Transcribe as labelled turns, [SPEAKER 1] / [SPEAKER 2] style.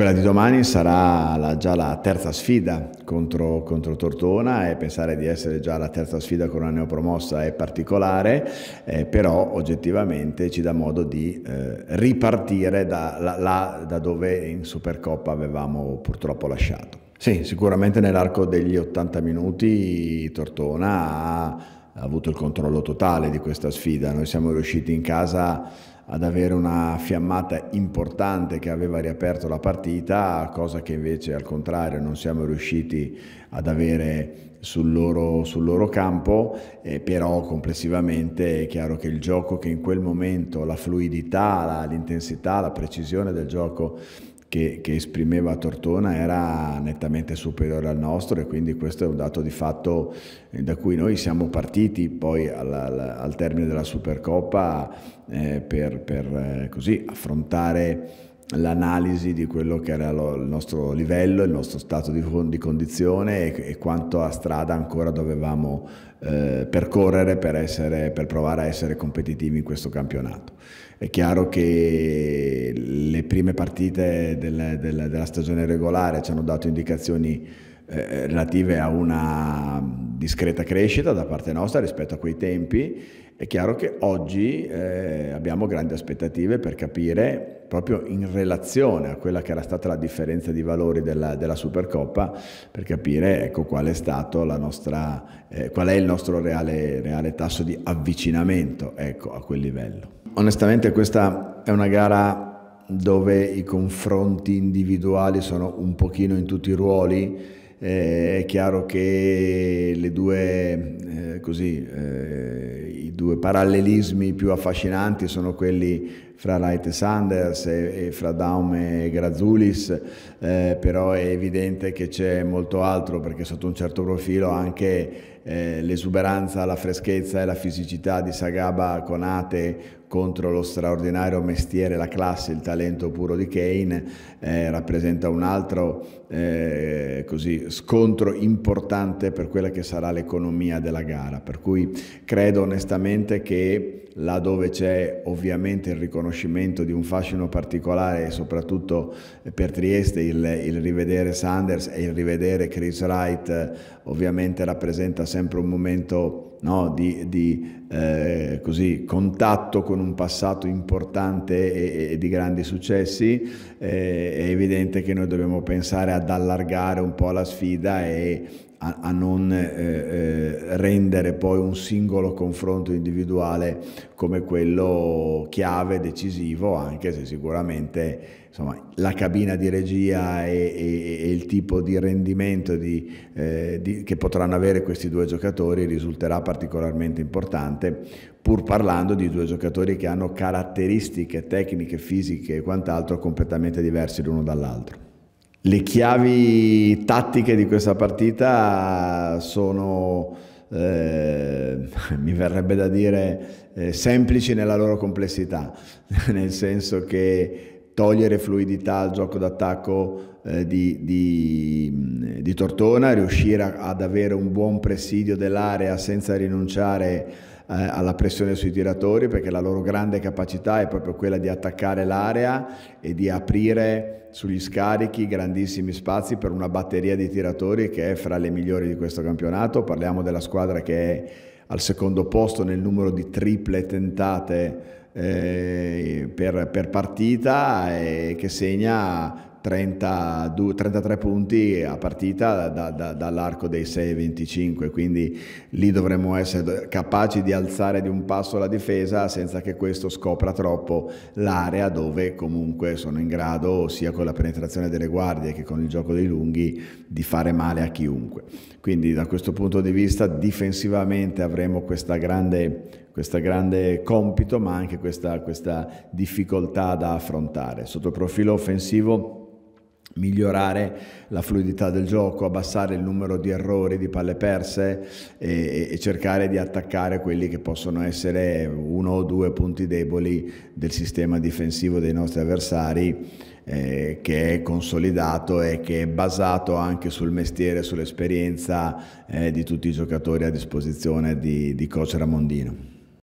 [SPEAKER 1] Quella di domani sarà la, già la terza sfida contro, contro, Tortona e pensare di essere già la terza sfida con una neopromossa è particolare, eh, però oggettivamente ci dà modo di eh, ripartire da, la, la, da dove in Supercoppa avevamo purtroppo lasciato. Sì, sicuramente nell'arco degli 80 minuti Tortona ha avuto il controllo totale di questa sfida, noi siamo riusciti in casa ad avere una fiammata importante che aveva riaperto la partita, cosa che invece al contrario non siamo riusciti ad avere sul loro, sul loro campo, eh, però complessivamente è chiaro che il gioco che in quel momento, la fluidità, l'intensità, la precisione del gioco che, che, esprimeva Tortona era nettamente superiore al nostro e quindi questo è un dato di fatto eh, da cui noi siamo partiti poi al, al, al termine della Supercoppa eh, per, per eh, così affrontare l'analisi di quello che era lo, il nostro livello, il nostro stato di, di condizione e, e quanto a strada ancora dovevamo eh, percorrere per, essere, per provare a essere competitivi in questo campionato. È chiaro che le prime partite del, del, della stagione regolare ci hanno dato indicazioni eh, relative a una discreta crescita da parte nostra rispetto a quei tempi. È chiaro che oggi eh, abbiamo grandi aspettative per capire, proprio in relazione a quella che era stata la differenza di valori della, della Supercoppa, per capire ecco, qual, è stato nostra, eh, qual è il nostro reale, reale tasso di avvicinamento ecco, a quel livello. Onestamente questa è una gara dove i confronti individuali sono un pochino in tutti i ruoli, eh, è chiaro che le due eh, così, eh, due parallelismi più affascinanti sono quelli fra Wright e Sanders e, e fra Daume e Grazulis, eh, però è evidente che c'è molto altro perché sotto un certo profilo anche eh, l'esuberanza, la freschezza e la fisicità di Sagaba Conate contro lo straordinario mestiere, la classe, il talento puro di Kane eh, rappresenta un altro eh, così, scontro importante per quella che sarà l'economia della gara, per cui credo onestamente certamente che là dove c'è ovviamente il riconoscimento di un fascino particolare, soprattutto eh, per Trieste, il, il rivedere Sanders e il rivedere Chris Wright ovviamente rappresenta sempre un momento no? di, di eh, così, contatto con un passato importante e, e di grandi successi, eh, è evidente che noi dobbiamo pensare ad allargare un po' la sfida e a, a non eh, eh rendere poi un singolo confronto individuale come quello chiave, decisivo, anche se sicuramente insomma, la cabina di regia e, e, e il tipo di rendimento di, eh, di, che potranno avere questi due giocatori risulterà particolarmente importante, pur parlando di due giocatori che hanno caratteristiche tecniche, fisiche e quant'altro completamente diversi l'uno dall'altro. Le chiavi tattiche di questa partita sono, eh, mi verrebbe da dire, eh, semplici nella loro complessità, nel senso che togliere fluidità al gioco d'attacco eh, di, di, di, Tortona, riuscire a, ad avere un buon presidio dell'area senza rinunciare eh, alla pressione sui tiratori, perché la loro grande capacità è proprio quella di attaccare l'area e di aprire sugli scarichi grandissimi spazi per una batteria di tiratori che è fra le migliori di questo campionato. Parliamo della squadra che è al secondo posto nel numero di triple tentate eh, per, per, partita e che segna 32, 33 punti a partita da, da, dall'arco dei 6-25, quindi lì dovremmo essere capaci di alzare di un passo la difesa senza che questo scopra troppo l'area dove comunque sono in grado sia con la penetrazione delle guardie che con il gioco dei lunghi di fare male a chiunque. Quindi da questo punto di vista difensivamente avremo questa grande questo grande compito, ma anche questa, questa difficoltà da affrontare. Sotto il profilo offensivo migliorare la fluidità del gioco, abbassare il numero di errori, di palle perse e, e, cercare di attaccare quelli che possono essere uno o due punti deboli del sistema difensivo dei nostri avversari eh, che è consolidato e che è basato anche sul mestiere, sull'esperienza eh, di tutti i giocatori a disposizione di, di coach Ramondino.